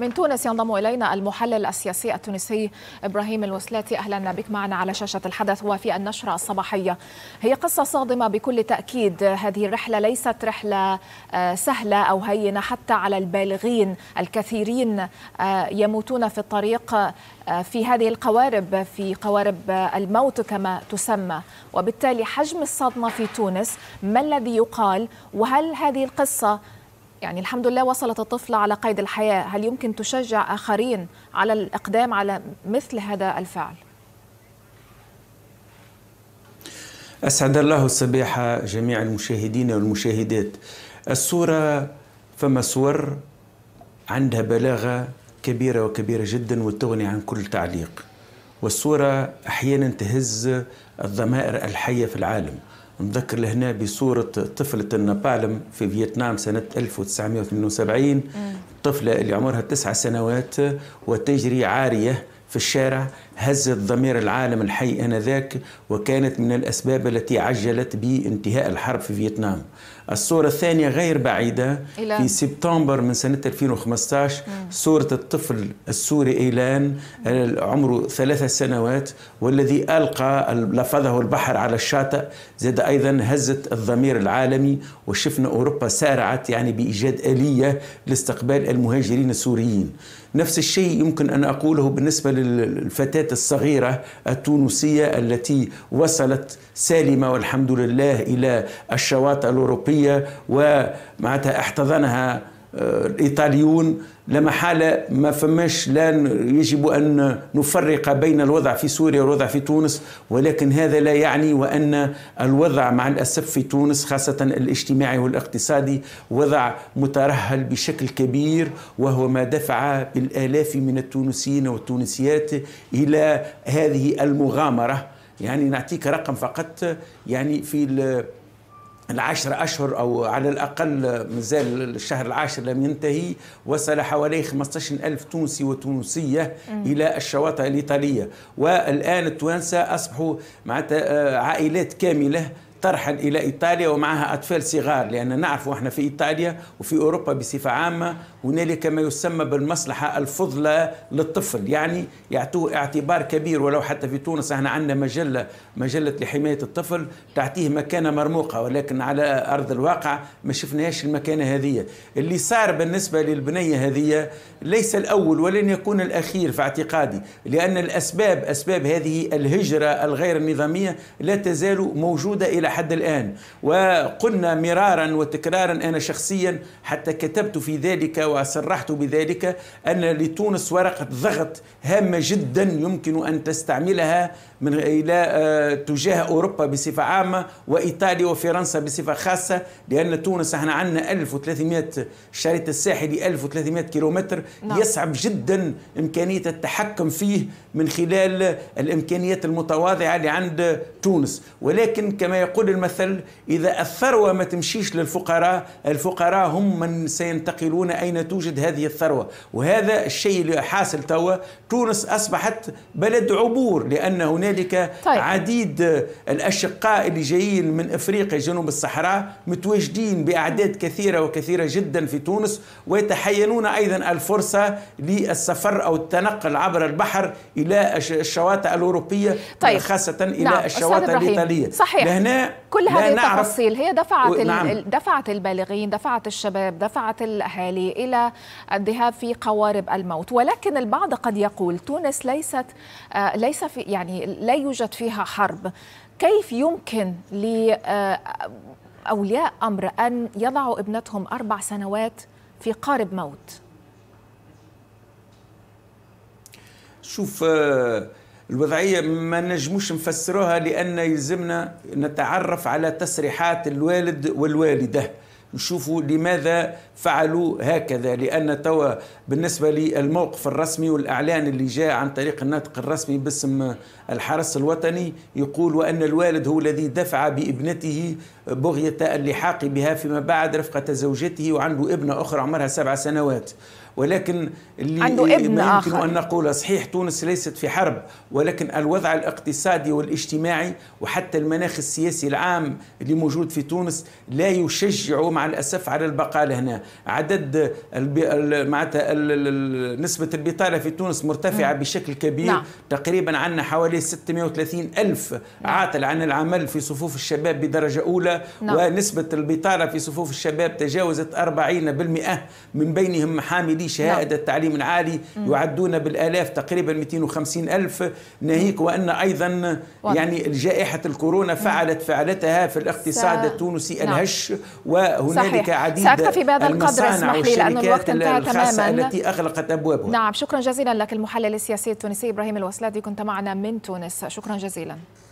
من تونس ينضم إلينا المحلل السياسي التونسي إبراهيم الوسلاتي أهلا بك معنا على شاشة الحدث وفي النشرة الصباحية هي قصة صادمة بكل تأكيد هذه الرحلة ليست رحلة آه، سهلة أو هينة حتى على البالغين الكثيرين آه، يموتون في الطريق آه، في هذه القوارب في قوارب الموت كما تسمى وبالتالي حجم الصدمة في تونس ما الذي يقال وهل هذه القصة يعني الحمد لله وصلت الطفلة على قيد الحياة هل يمكن تشجع آخرين على الإقدام على مثل هذا الفعل؟ أسعد الله الصباح جميع المشاهدين والمشاهدات الصورة فما صور عندها بلاغة كبيرة وكبيرة جدا وتغني عن كل تعليق والصورة أحيانا تهز الضمائر الحية في العالم نذكر لهنا بصورة طفلة النابالم في فيتنام سنة 1972 طفلة اللي عمرها تسع سنوات وتجري عارية في الشارع هزت ضمير العالم الحي آنذاك وكانت من الأسباب التي عجلت بانتهاء الحرب في فيتنام الصورة الثانية غير بعيدة إيلان. في سبتمبر من سنة 2015 مم. صورة الطفل السوري إيلان عمره ثلاث سنوات والذي ألقى لفظه البحر على الشاطئ زاد أيضا هزت الضمير العالمي وشفنا أوروبا سارعت يعني بإيجاد آلية لاستقبال المهاجرين السوريين نفس الشيء يمكن أن أقوله بالنسبة للفتاة الفتيات الصغيرة التونسية التي وصلت سالمة والحمد لله إلى الشواطئ الأوروبية ومعناتها احتضنها الايطاليون لا محاله ما فماش لا يجب ان نفرق بين الوضع في سوريا والوضع في تونس ولكن هذا لا يعني وان الوضع مع الاسف في تونس خاصه الاجتماعي والاقتصادي وضع مترهل بشكل كبير وهو ما دفع بالالاف من التونسيين والتونسيات الى هذه المغامره يعني نعطيك رقم فقط يعني في العشر أشهر أو على الأقل مازال الشهر العاشر لم ينتهي وصل حوالي 15 ألف تونسي وتونسية مم. إلى الشواطئ الإيطالية والآن التوانسة أصبحوا معناتها آه، عائلات كاملة ترحل إلى إيطاليا ومعها أطفال صغار لأن نعرف إحنا في إيطاليا وفي أوروبا بصفة عامة هنالك ما يسمى بالمصلحة الفضلى للطفل يعني يعطوه اعتبار كبير ولو حتى في تونس احنا عندنا مجلة مجلة لحماية الطفل تعطيه مكانة مرموقة ولكن على أرض الواقع ما شفناهاش المكانة هذه اللي صار بالنسبة للبنية هذه ليس الأول ولن يكون الأخير في اعتقادي لأن الأسباب أسباب هذه الهجرة الغير النظامية لا تزال موجودة إلى حد الآن وقلنا مرارا وتكرارا أنا شخصيا حتى كتبت في ذلك وصرحت بذلك أن لتونس ورقة ضغط هامة جدا يمكن أن تستعملها من إلى آه، تجاه أوروبا بصفة عامة وإيطاليا وفرنسا بصفة خاصة لأن تونس احنا عندنا 1300 شريط الساحلي 1300 كيلومتر نعم. يصعب جدا إمكانية التحكم فيه من خلال الإمكانيات المتواضعة اللي عند تونس ولكن كما يقول نقول المثل إذا الثروة ما تمشيش للفقراء الفقراء هم من سينتقلون أين توجد هذه الثروة وهذا الشيء اللي حاصل توا تونس أصبحت بلد عبور لأن هنالك طيب. عديد الأشقاء اللي جايين من إفريقيا جنوب الصحراء متواجدين بأعداد كثيرة وكثيرة جدا في تونس ويتحينون أيضا الفرصة للسفر أو التنقل عبر البحر إلى الشواطئ الأوروبية طيب. خاصة إلى نعم. الشواطئ الإيطالية صحيح لهنا كل هذه التفاصيل هي دفعت و... نعم. دفعت البالغين دفعت الشباب دفعت الاهالي الى الذهاب في قوارب الموت ولكن البعض قد يقول تونس ليست آه، ليس في يعني لا يوجد فيها حرب كيف يمكن ل اولياء امر ان يضعوا ابنتهم اربع سنوات في قارب موت شوف آه الوضعيه ما نجموش نفسروها لان يلزمنا نتعرف على تصريحات الوالد والوالده نشوفوا لماذا فعلوا هكذا لان توا بالنسبه للموقف الرسمي والاعلان اللي جاء عن طريق الناطق الرسمي باسم الحرس الوطني يقول وان الوالد هو الذي دفع بابنته بغية اللحاق بها فيما بعد رفقة زوجته وعنده ابنة أخرى عمرها سبع سنوات ولكن اللي عنده ابن ما يمكن آخر. أن نقول صحيح تونس ليست في حرب ولكن الوضع الاقتصادي والاجتماعي وحتى المناخ السياسي العام اللي موجود في تونس لا يشجع مع الأسف على البقاء هنا عدد معناتها نسبة البطالة في تونس مرتفعة م. بشكل كبير نعم. تقريبا عندنا حوالي 630 ألف عاطل عن العمل في صفوف الشباب بدرجة أولى نعم. ونسبة البطالة في صفوف الشباب تجاوزت 40% من بينهم حاملي نعم. شهادة نعم. التعليم العالي مم. يعدون بالآلاف تقريبا 250 ألف ناهيك وأن أيضا يعني جائحة الكورونا فعلت فعلتها في الاقتصاد س... التونسي نعم. الهش وهنالك صحيح. عديد سأكتفي بهذا القدر اسمح لي لأن الوقت انتهى تماما التي أغلقت أبوابها نعم شكرا جزيلا لك المحلل السياسي التونسي إبراهيم الوسلادي كنت معنا من تونس شكرا جزيلا